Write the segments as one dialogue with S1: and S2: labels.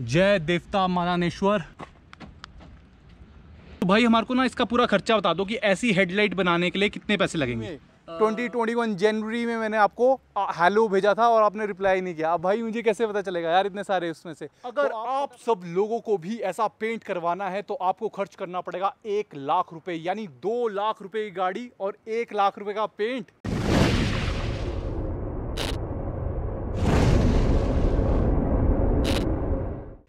S1: जय देवता मानानेश्वर तो भाई हमारे को ना इसका पूरा खर्चा बता दो कि ऐसी हेडलाइट बनाने के लिए कितने पैसे लगेंगे 2021 जनवरी में मैंने आपको हेलो भेजा था और आपने रिप्लाई नहीं किया अब भाई मुझे कैसे पता चलेगा यार इतने सारे उसमें से तो अगर तो आप, आप सब लोगों को भी ऐसा पेंट करवाना है तो आपको खर्च करना पड़ेगा एक लाख रुपए यानी दो लाख रुपए की गाड़ी और एक लाख रुपए का पेंट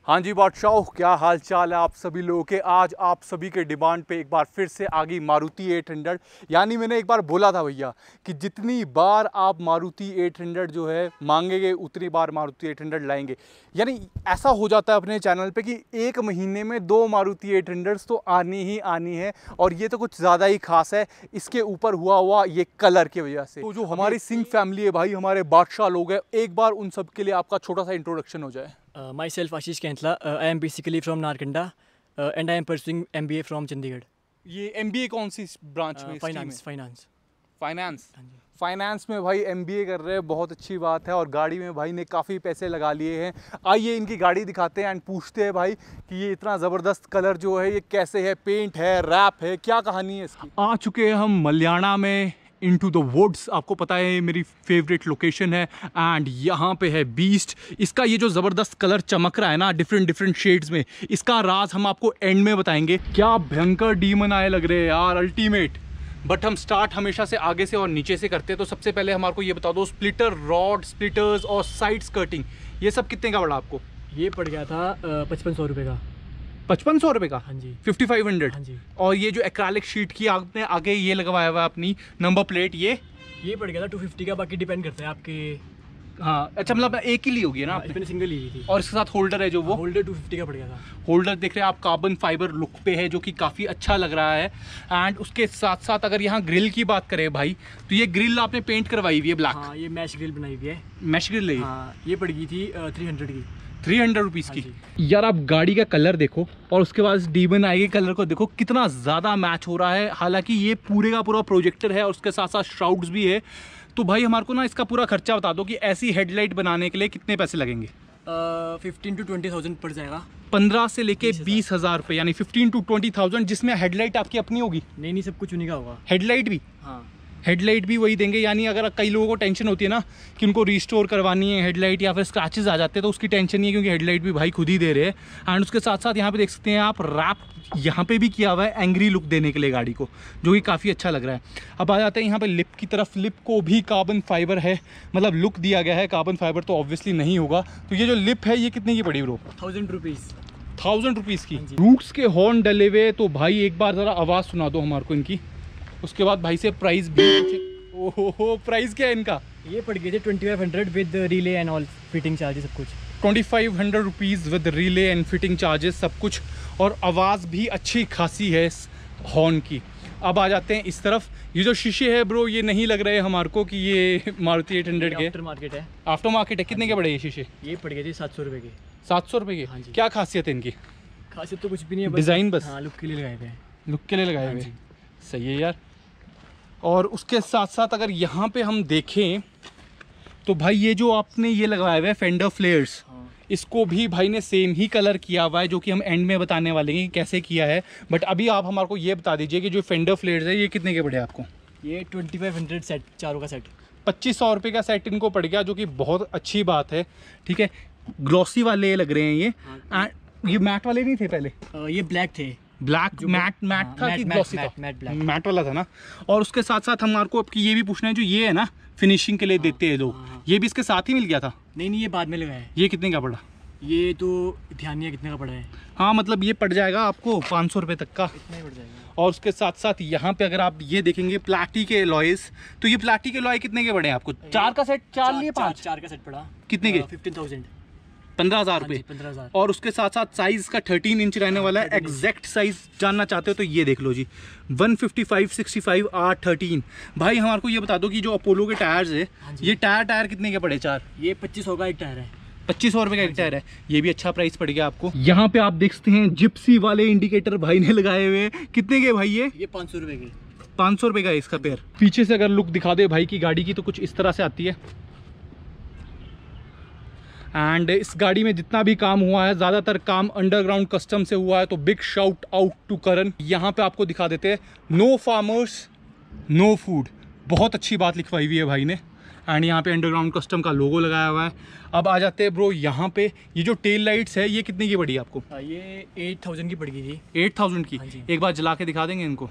S1: हाँ जी बादशाह क्या हाल चाल है आप सभी लोगों के आज आप सभी के डिमांड पे एक बार फिर से आ गई मारुति 800 यानी मैंने एक बार बोला था भैया कि जितनी बार आप मारुति 800 जो है मांगेंगे उतनी बार मारुति 800 लाएंगे यानी ऐसा हो जाता है अपने चैनल पे कि एक महीने में दो मारुति 800 तो आनी ही आनी है और ये तो कुछ ज़्यादा ही खास है इसके ऊपर हुआ हुआ ये कलर की वजह से तो जो हमारी सिंह फैमिली है भाई हमारे बादशाह लोग हैं एक बार उन सब के लिए आपका छोटा सा इंट्रोडक्शन हो जाए
S2: myself Ashish Kainthla I am basically from Narkanda and I am pursuing M B A from Chandigarh
S1: ये एम बी ए कौन सी ब्रांच uh, में फाइनेंस फाइनेंस फाइनेंस फाइनेंस में भाई एम बी ए कर रहे हैं बहुत अच्छी बात है और गाड़ी में भाई ने काफ़ी पैसे लगा लिए हैं आइए इनकी गाड़ी दिखाते हैं एंड पूछते हैं भाई कि ये इतना ज़बरदस्त कलर जो है ये कैसे है पेंट है रैप है क्या कहानी है इसकी आ चुके हैं हम मल्याणा में इन टू द वुड्स आपको पता है मेरी फेवरेट लोकेशन है एंड यहाँ पे है बीस्ट इसका ये जो ज़बरदस्त कलर चमक रहा है ना डिफरेंट डिफरेंट शेड्स में इसका राज हम आपको एंड में बताएंगे क्या भयंकर डीमन आए लग रहे हैं यार अल्टीमेट बट हम स्टार्ट हमेशा से आगे से और नीचे से करते हैं तो सबसे पहले हमारे को ये बता दो स्प्लिटर रॉड स्प्लिटर्स और साइड स्कर्टिंग ये सब कितने का पड़ा आपको ये पड़ गया
S2: था पचपन सौ रुपये का पचपन सौ रुपये का हाँ जी फिफ्टी फाइव हंड्रेड हाँ जी
S1: और ये जो एक्रालिक शीट की आपने आगे ये लगवाया हुआ अपनी नंबर प्लेट ये ये पड़ गया था टू फिफ्टी का बाकी डिपेंड करता है आपके हाँ अच्छा मतलब एक ही ली होगी ना हाँ, आपने सिंगल ली थी और इसके साथ होल्डर है जो
S2: वो होल्डर टू फिफ्टी का पड़ गया था
S1: होल्डर देख रहे हैं आप कार्बन फाइबर लुक पे है जो कि काफ़ी अच्छा लग रहा है एंड उसके साथ साथ अगर यहाँ ग्रिल की बात करें भाई तो ये ग्रिल आपने पेंट करवाई हुई है ब्लैक
S2: हाँ, ये मैश ग्रिल बनाई हुई है मैश ग्रिल है हाँ, ये पड़ गई थी थ्री हंड्रेड की थ्री हंड्रेड रुपीज़ की हाँ
S1: यार आप गाड़ी का कलर देखो और उसके बाद डीबन आई के कलर को देखो कितना ज़्यादा मैच हो रहा है हालांकि ये पूरे का पूरा प्रोजेक्टर है और उसके साथ साथ श्राउड्स भी है तो भाई हमारे को ना इसका पूरा खर्चा बता दो कि ऐसी हेडलाइट बनाने के लिए कितने पैसे लगेंगे
S2: फिफ्टीन टू ट्वेंटी थाउजेंड पड़ जाएगा
S1: पंद्रह से लेके बीस हज़ार रुपये यानी फिफ्टीन टू ट्वेंटी थाउजेंड जिसमें हेडलाइट आपकी अपनी होगी नहीं नहीं सब कुछ उन्हीं का होगा हेडलाइट भी हाँ हेडलाइट भी वही देंगे यानी अगर कई लोगों को टेंशन होती है ना कि उनको रिस्टोर करवानी है हेडलाइट या फिर स्क्रैचेज आ जाते हैं तो उसकी टेंशन नहीं है क्योंकि हेडलाइट भी भाई खुद ही दे रहे हैं एंड उसके साथ साथ यहाँ पे देख सकते हैं आप रैप यहाँ पे भी किया हुआ है एंग्री लुक देने के लिए गाड़ी को जो कि काफ़ी अच्छा लग रहा है अब आ जाते हैं यहाँ पर लिप की तरफ लिप को भी कार्बन फाइबर है मतलब लुक दिया गया है कार्बन फाइबर तो ऑब्वियसली नहीं होगा तो ये जो लिप है ये कितने की पड़ी bro thousand rupees thousand rupees की रूक्स हाँ के हॉर्न डले हुए तो भाई एक बार ज़रा आवाज़ सुना दो हमारे को इनकी उसके बाद भाई से प्राइस भी ओहो प्राइस क्या है इनका
S2: ये पड़ गए थे twenty five hundred with relay and all fitting charges सब कुछ
S1: twenty five hundred rupees with relay and fitting charges सब कुछ और आवाज़ भी अच्छी खासी है इस हॉर्न की अब आ जाते हैं इस तरफ ये जो शीशे है ब्रो ये नहीं लग रहे हमारे को कि ये मारुति एट हंड्रेड के आफ्टर मार्केट है आफ्टर मार्केट है हाँ कितने के पड़े ये शीशे ये पड़ गए थे सात सौ रुपये के सात सौ रुपये के हाँ क्या खासियत है इनकी
S2: खासियत तो कुछ भी नहीं है डिज़ाइन बस लुक हाँ, के लिए लगाए हुए हैं लुक के लिए लगाए हाँ
S1: हुए सही है यार और उसके साथ साथ अगर यहाँ पे हम देखें तो भाई ये जो आपने ये लगाया हुआ है फेंडर फ्लेयर्स हाँ। इसको भी भाई ने सेम ही कलर किया हुआ है जो कि हम एंड में बताने वाले हैं कि कैसे किया है बट अभी आप हमारे को ये बता दीजिए कि जो फेंडर फ्लेयर्स है ये कितने के पड़े आपको
S2: ये ट्वेंटी फाइव हंड्रेड सेट चारों का सेट
S1: पच्चीस सौ रुपये का सेट इनको पड़ गया जो कि बहुत अच्छी बात है ठीक है ग्लॉसी वाले लग रहे हैं ये
S2: हाँ। ये मैट वाले नहीं थे पहले ये ब्लैक थे
S1: ब्लैक मैट मैट था कि ग्लॉसी था मैट mm, वाला था ना और उसके साथ साथ हमारे को आपकी ये भी पूछना है जो ये है ना फिनिशिंग के लिए हाँ, देते हैं लोग हाँ, हाँ। ये भी इसके साथ ही मिल गया था
S2: नहीं नहीं ये बाद में लगाया
S1: ये कितने का पड़ा
S2: ये तो
S1: ध्यान कितने का पड़ा है हाँ मतलब ये पड़ जाएगा आपको पाँच सौ रुपये तक का इतना पड़ जाएगा और उसके साथ साथ यहाँ पे अगर आप ये देखेंगे प्लाटी के लॉयस तो ये प्लाटी के लॉय कितने के पड़े हैं आपको
S2: चार का सेट चार लिए पाँच चार का सेट पड़ा कितने के फिफ्टीन थाउजेंड पंद्रह हज़ार हाँ रुपए
S1: और उसके साथ साथ साइज़ का थर्टीन इंच रहने वाला है एग्जैक्ट साइज़ जानना चाहते हो तो ये देख लो जी one fifty five sixty five R thirteen भाई हमारे को ये बता दो कि जो अपोलो के टायर्स है हाँ ये टायर टायर कितने के पड़े चार ये पच्चीस होगा एक टायर है पच्चीस सौ रुपए का एक हाँ है ये भी अच्छा प्राइस पड़ गया आपको यहाँ पे आप देखते हैं जिप्सी वाले इंडिकेटर भाई ने लगाए हुए कितने के भाई ये
S2: ये पाँच सौ रुपए के
S1: पाँच सौ रुपए का है इसका पेयर पीछे से अगर लुक दिखा दे भाई की गाड़ी की तो कुछ इस तरह से आती है एंड इस गाड़ी में जितना भी काम हुआ है ज़्यादातर काम अंडरग्राउंड कस्टम से हुआ है तो big shout out to Karan यहाँ पे आपको दिखा देते हैं नो फार्मर्स नो फूड बहुत अच्छी बात लिखवाई हुई है भाई ने एंड यहाँ पे अंडरग्राउंड कस्टम का लोगो लगाया हुआ है अब आ जाते हैं ब्रो यहाँ पे ये जो टेल लाइट्स है ये कितने की पड़ी आपको
S2: हाँ, ये एट थाउजेंड की पड़ गई थी
S1: एट थाउजेंड की हाँ एक बार जला के दिखा देंगे इनको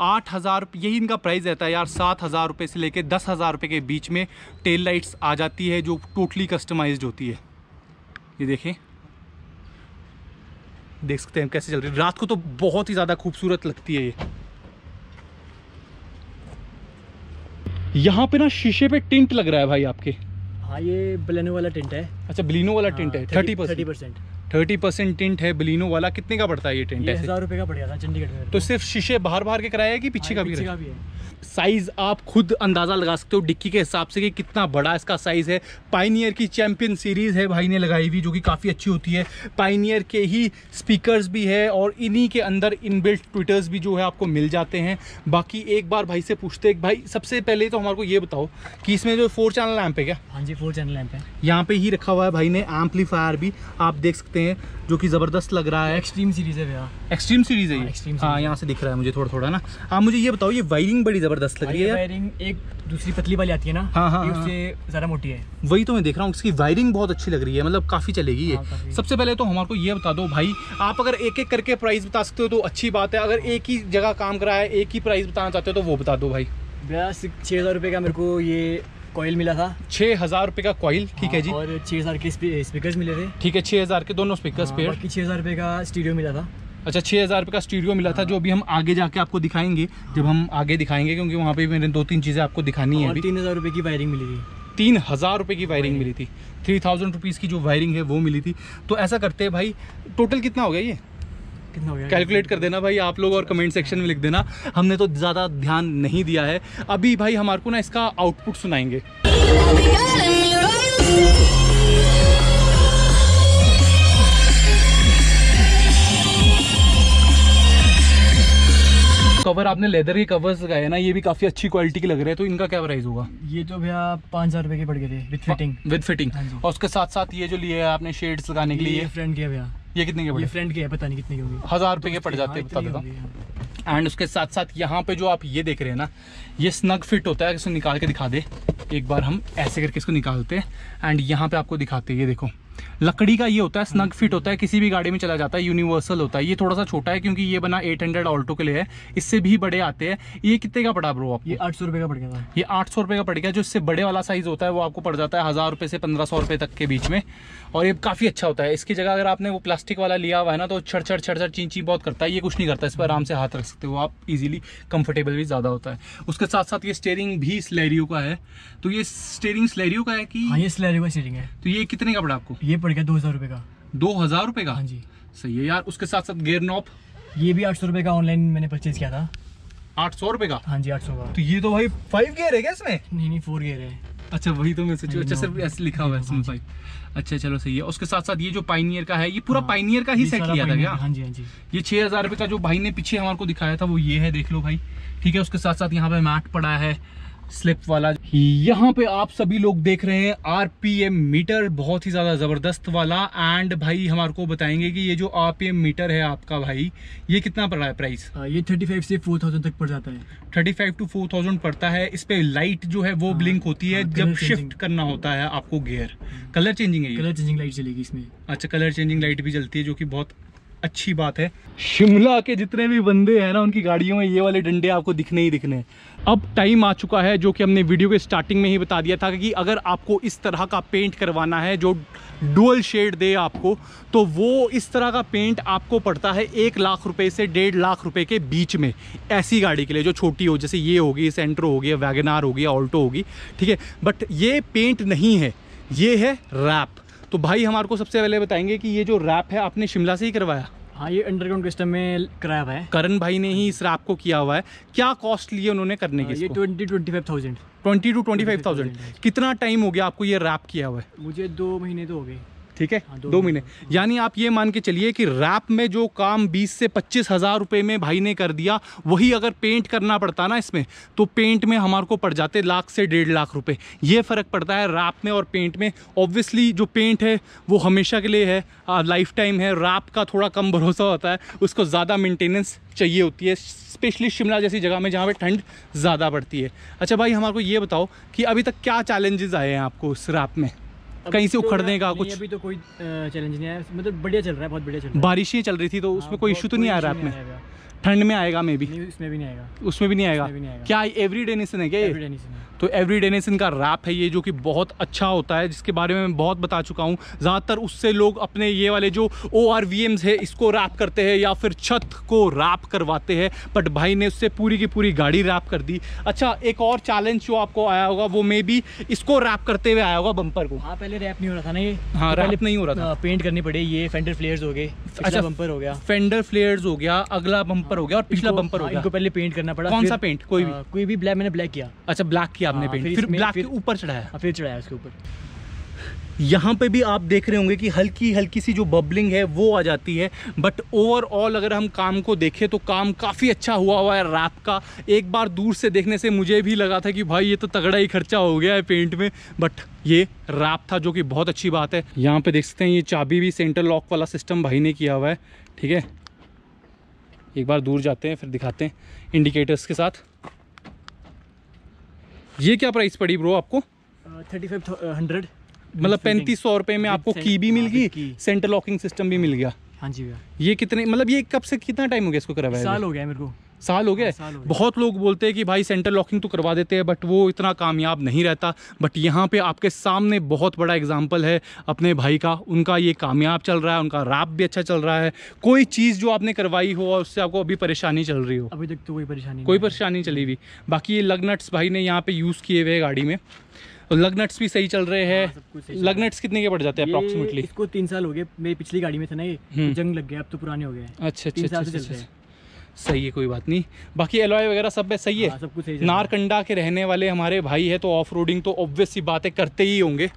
S1: आठ हज़ार यही इनका प्राइस रहता है यार सात हज़ार रुपये से लेकर दस हज़ार रुपये के बीच में टेल लाइट्स आ जाती है जो टोटली कस्टमाइज्ड होती है ये देखें देख सकते हैं कैसे चल रही है रात को तो बहुत ही ज़्यादा खूबसूरत लगती है ये यहाँ पे ना शीशे पे टिंट लग रहा है भाई आपके
S2: हाँ ये ब्लिनो वाला टिंट है अच्छा ब्लिनो वाला टिंट है थर्टी हाँ, परसेंट
S1: थर्टी परसेंट टेंट है बलिनो वाला कितने का पड़ता है ये टेंट हज़ार
S2: रुपये का पड़ जाता है चंडीगढ़ में
S1: तो सिर्फ शीशे बाहर बाहर के कराया है कि पीछे हाँ, का भी है साइज़ आप खुद अंदाज़ा लगा सकते हो डिक्की के हिसाब से कि कितना बड़ा इसका साइज़ है पाइनियर की चैंपियन सीरीज़ है भाई ने लगाई हुई जो कि काफ़ी अच्छी होती है पाइनियर के ही स्पीकर्स भी है और इन्हीं के अंदर इनबिल्ट ट्विटर्स भी जो है आपको मिल जाते हैं बाकी एक बार भाई से पूछते हैं भाई सबसे पहले तो हमारे को ये बताओ कि इसमें जो
S2: फोर चैनल एम्प है क्या हाँ जी फोर चैनल एम्प है
S1: यहाँ पे ही रखा हुआ है भाई ने एम्पलीफायर भी आप देख सकते सकते हैं जो कि ज़बरदस्त लग रहा है एक्सट्रीम सीरीज़ है भैया एक्सट्रीम सीरीज़ है हाँ, हाँ यहाँ से दिख रहा है मुझे थोड़ा थोड़ा ना आप हाँ, मुझे ये बताओ ये वायरिंग बड़ी ज़बरदस्त लग हाँ, रही है वायरिंग
S2: एक दूसरी पतली वाली आती है ना हाँ हाँ उससे ज़्यादा मोटी है
S1: वही तो मैं देख रहा हूँ इसकी वायरिंग बहुत अच्छी लग रही है मतलब काफ़ी चलेगी ये सबसे पहले तो हमारे को ये बता दो भाई आप अगर एक एक करके प्राइस बता सकते हो तो अच्छी बात है अगर एक ही जगह काम करा है एक ही प्राइस बताना चाहते हो तो वो बता दो भाई
S2: भैया छः हज़ार रुपये का मेरे को ये कोयल मिला था छः हज़ार रुपये का कोयल ठीक हाँ, है जी और छः हज़ार के स्पीकर्स मिले थे ठीक है छः हज़ार के दोनों
S1: स्पीकर्स हाँ, पे
S2: छः हज़ार रुपये का स्टीडियो मिला था
S1: अच्छा छः हज़ार रुपये का स्टूडियो मिला था हाँ। जो अभी हम आगे जाके आपको दिखाएंगे जब हम आगे दिखाएंगे क्योंकि वहाँ पे मेरे दो तीन चीज़ें आपको दिखानी है अभी
S2: तीन हज़ार रुपये की वायरिंग मिली थी
S1: तीन हज़ार रुपये की वायरिंग मिली थी थ्री थाउजेंड रुपीज़ की जो वायरिंग है वो मिली थी तो ऐसा करते हैं भाई टोटल कितना हो गया ये कैलकुलेट कर देना भाई आप लोग और कमेंट सेक्शन में लिख देना हमने तो ज़्यादा ध्यान नहीं दिया है अभी भाई हमारे को ना इसका आउटपुट सुनाएंगे कवर आपने लेदर के कवर्स लगाए ना ये भी काफी अच्छी क्वालिटी के लग रहे हैं तो इनका क्या प्राइस होगा
S2: ये जो तो भैया पांच हजार रुपए के पड़ गए थे विद फिटिंग
S1: विद फिटिंग और उसके साथ साथ ये जो लिए आपने शेड्स लगाने के लिए फ्रेंड
S2: किया भैया ये कितने के पड़े फ्रेंड के है पता नहीं कितने के होंगे हजार रुपए तो के पड़ जाते हैं बता देता
S1: हूँ एंड उसके साथ साथ यहाँ पे जो आप ये देख रहे हैं ना ये स्नग फिट होता है इसको निकाल के दिखा दे एक बार हम ऐसे करके इसको निकालते हैं एंड यहाँ पे आपको दिखाते हैं ये देखो लकड़ी का ये होता है स्नग फिट होता है किसी भी गाड़ी में चला जाता है यूनिवर्सल होता है ये थोड़ा सा छोटा है क्योंकि ये बना 800 हंड्रेड ऑल्टो के लिए है इससे भी बड़े आते हैं ये कितने का पड़ा ब्रो आपको ये आठ सौ रुपये का पड़ गया ये आठ सौ रुपये का पड़ गया जो इससे बड़े वाला साइज़ होता है वो आपको पड़ जाता है हज़ार रुपये से पंद्रह सौ रुपये तक के बीच में और ये काफ़ी अच्छा होता है इसकी जगह अगर आपने वो प्लास्टिक वाला लिया हुआ है ना तो छड़ छड़ छड़ छड़ चींची बहुत करता है ये कुछ नहीं करता इस पर आराम से हाथ रख सकते हो आप इजीली कंफर्टेबल भी ज़्यादा होता है उसके साथ साथ ये स्टेयरिंग भी स्लेरियो का है तो ये स्टेयरिंग
S2: स्लेरियो का है कि हाँ ये स्लेरियो का स्टेयरिंग है तो ये कितने का पड़ा आपको ये पड़ गया दो हज़ार रुपये का दो हज़ार रुपये का हाँ जी सही है यार उसके साथ साथ गेयर नॉप ये भी आठ सौ रुपए का ऑनलाइन मैंने परचेज किया था
S1: आठ सौ रुपए का हाँ जी आठ सौ
S2: का तो ये तो भाई फाइव गेयर है क्या इसमें नहीं नहीं फोर गेयर है
S1: अच्छा वही तो मैं सोचू अच्छा सिर्फ ऐसे लिखा हुआ है भाई हाँ अच्छा चलो सही है उसके साथ साथ ये जो पाइनियर का है ये पूरा पाइनियर हाँ। का ही सेट लिया था क्या हाँ जी हाँ जी ये छह हज़ार रुपये का जो भाई ने पीछे हमारे को दिखाया था वो ये है देख लो भाई ठीक है उसके साथ साथ यहाँ पे मैट पड़ा है स्लिप वाला यहाँ पे आप सभी लोग देख रहे हैं आरपीएम मीटर बहुत ही ज़्यादा ज़बरदस्त वाला एंड भाई हमारे को बताएंगे कि ये जो आरपीएम मीटर है आपका भाई ये कितना पड़ रहा है प्राइस हाँ, आ, ये 35 से 4000 तक पड़ जाता है 35 टू 4000 पड़ता है इस पे लाइट जो है वो आ, हाँ, ब्लिंक होती है आ, हाँ, जब शिफ्ट करना होता है आपको गेयर कलर चेंजिंग है कलर चेंजिंग लाइट चलेगी इसमें अच्छा कलर चेंजिंग लाइट भी चलती है जो की बहुत अच्छी बात है शिमला के जितने भी बंदे हैं ना उनकी गाड़ियों में ये वाले डंडे आपको दिखने ही दिखने अब टाइम आ चुका है जो कि हमने वीडियो के स्टार्टिंग में ही बता दिया था कि अगर आपको इस तरह का पेंट करवाना है जो डुअल शेड दे आपको तो वो इस तरह का पेंट आपको पड़ता है एक लाख रुपए से डेढ़ लाख रुपए के बीच में ऐसी गाड़ी के लिए जो छोटी हो जैसे ये होगी सेंट्रो होगी वैगनार होगी ऑल्टो होगी ठीक है बट ये पेंट नहीं है ये है रैप तो भाई हमारे को सबसे पहले बताएंगे कि ये जो रैप है आपने शिमला से ही करवाया
S2: हाँ ये अंडरग्राउंड सिस्टम में कराया हुआ है करण भाई ने ही इस रैप को किया
S1: हुआ है क्या कॉस्ट लिए उन्होंने करने की twenty twenty five thousand twenty to twenty five thousand कितना टाइम हो गया आपको ये रैप किया हुआ है
S2: मुझे दो महीने तो हो गए
S1: ठीक है हाँ, दो, महीने यानी आप ये मान के चलिए कि रैप में जो काम बीस से पच्चीस हज़ार रुपये में भाई ने कर दिया वही अगर पेंट करना पड़ता ना इसमें तो पेंट में हमारे को पड़ जाते लाख से डेढ़ लाख रुपये ये फ़र्क पड़ता है रैप में और पेंट में ऑब्वियसली जो पेंट है वो हमेशा के लिए है लाइफ टाइम है रैप का थोड़ा कम भरोसा होता है उसको ज़्यादा मेंटेनेंस चाहिए होती है स्पेशली शिमला जैसी जगह में जहाँ पे ठंड ज़्यादा पड़ती है अच्छा भाई हमारे को ये बताओ कि अभी तक क्या चैलेंजेस आए हैं आपको इस रैप में कहीं से तो उखड़ने का कुछ अभी
S2: तो कोई चैलेंज नहीं आया मतलब बढ़िया चल रहा है बहुत बढ़िया चल रहा है बारिश
S1: ही चल रही थी तो उसमें हाँ, कोई इशू तो नहीं आ रहा है आप ठंड में आएगा मे बी इसमें भी नहीं आएगा उसमें भी नहीं आएगा, क्या एवरी डेनेसन है क्या तो एवरी डेनेसन का रैप है ये जो कि बहुत अच्छा होता है जिसके बारे में मैं बहुत बता चुका हूँ ज़्यादातर उससे लोग अपने ये वाले जो ओ आर वी एम्स है इसको रैप करते हैं या फिर छत को रैप करवाते हैं बट भाई ने उससे पूरी की पूरी गाड़ी रैप कर दी अच्छा एक और चैलेंज जो आपको आया होगा वो मे बी इसको रैप करते हुए आया होगा बम्पर को हाँ
S2: पहले रैप नहीं हो रहा था ना ये हाँ रैप तो नहीं हो रहा था
S1: पेंट करनी पड़े ये फेंडर फ्लेयर्स हो गए अच्छा बम्पर हो गया फेंडर फ्लेयर्स हो गया अगला बम्पर बम्पर हो गया और पिछला बम्पर हो हाँ, गया इनको पहले पेंट
S2: करना पड़ा कौन सा पेंट कोई भी हाँ, कोई भी ब्लैक मैंने ब्लैक किया अच्छा ब्लैक किया आपने पेंट हाँ, फिर ब्लैक के ऊपर चढ़ाया फिर चढ़ाया उसके ऊपर
S1: यहाँ पे भी आप देख रहे होंगे कि हल्की हल्की सी जो बबलिंग है वो आ जाती है बट ओवरऑल अगर हम काम को देखें तो काम काफ़ी अच्छा हुआ हुआ है रैप का एक बार दूर से देखने से मुझे भी लगा था कि भाई ये तो तगड़ा ही खर्चा हो गया है पेंट में बट ये रैप था जो कि बहुत अच्छी बात है यहाँ पे देख सकते हैं ये चाबी भी सेंटर लॉक वाला सिस्टम भाई ने किया हुआ है ठीक है एक बार दूर जाते हैं फिर दिखाते हैं इंडिकेटर्स के साथ ये क्या प्राइस पड़ी ब्रो आपको
S2: थर्टी फाइव हंड्रेड मतलब पैंतीस सौ रुपये में आपको की भी मिल हाँ, गई सेंटर लॉकिंग सिस्टम भी मिल गया हाँ जी भैया
S1: ये कितने मतलब ये कब से कितना टाइम हो गया इसको करवाया साल हो गया मेरे को साल हो गया हाँ, साल बहुत लोग बोलते हैं कि भाई सेंटर लॉकिंग तो करवा देते हैं बट वो इतना कामयाब नहीं रहता बट यहाँ पे आपके सामने बहुत बड़ा एग्जाम्पल है अपने भाई का उनका ये कामयाब चल रहा है उनका रैप भी अच्छा चल रहा है कोई चीज़ जो आपने करवाई हो और उससे आपको अभी परेशानी चल रही हो अभी तक तो कोई परेशानी कोई परेशानी चली हुई बाकी ये लगनट्स भाई ने यहाँ पे यूज़ किए हुए गाड़ी में तो लगनट्स
S2: भी सही चल रहे हैं हाँ, लगनट्स कितने के पड़ जाते हैं अप्रोक्सीमेटली इसको तीन साल हो गए मेरी पिछली गाड़ी में थे ना ये हम्म। जंग लग गया अब तो पुराने हो गए अच्छा अच्छा अच्छा सही है कोई बात नहीं बाकी
S1: एलोए वगैरह सब सही है हाँ, सब कुछ नारकंडा के रहने वाले हमारे भाई है तो ऑफ रोडिंग तो ऑब्वियस सी बातें करते ही होंगे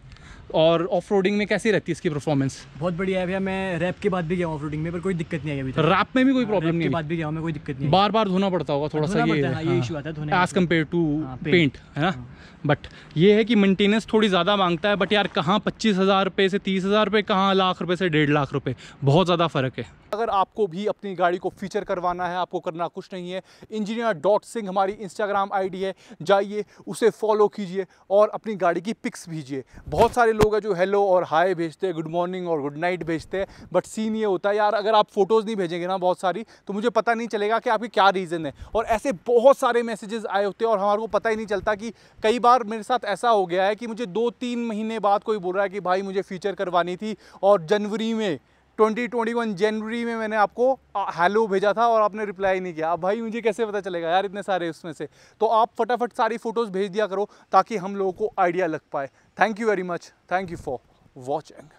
S1: और ऑफ में कैसी रहती है इसकी परफॉर्मेंस
S2: बहुत बढ़िया है भैया
S1: मैं रैप के
S2: बाद भी गया ऑफ में पर कोई दिक्कत नहीं आई अभी रैप
S1: में भी कोई प्रॉब्लम हाँ, नहीं बाद भी गया कोई दिक्कत नहीं बार बार धोना पड़ता होगा थोड़ा सा ये इशू हाँ, आता है एज कम्पेयर टू पेंट है ना बट हाँ। ये है कि मेंटेनेंस थोड़ी ज़्यादा मांगता है बट यार कहाँ पच्चीस हज़ार रुपये से तीस हज़ार रुपये कहाँ लाख रुपये से डेढ़ लाख रुपए बहुत ज़्यादा फ़र्क है अगर आपको भी अपनी गाड़ी को फीचर करवाना है आपको करना कुछ नहीं है इंजीनियर डॉट सिंह हमारी इंस्टाग्राम आईडी है जाइए उसे फॉलो कीजिए और अपनी गाड़ी की पिक्स भेजिए बहुत सारे लोग हैं जो हेलो और हाय भेजते हैं गुड मॉर्निंग और गुड नाइट भेजते हैं बट सीन ये होता है यार अगर आप फोटोज़ नहीं भेजेंगे ना बहुत सारी तो मुझे पता नहीं चलेगा कि आपकी क्या रीज़न है और ऐसे बहुत सारे मैसेजेस आए होते हैं और हमारे को पता ही नहीं चलता कि कई बार मेरे साथ ऐसा हो गया है कि मुझे दो तीन महीने बाद कोई बोल रहा है कि भाई मुझे फ़ीचर करवानी थी और जनवरी में 2021 जनवरी में मैंने आपको हेलो भेजा था और आपने रिप्लाई नहीं किया अब भाई मुझे कैसे पता चलेगा यार इतने सारे उसमें से तो आप फटाफट सारी फ़ोटोज़ भेज दिया करो ताकि हम लोगों को आइडिया लग पाए Thank you very much. Thank you for watching.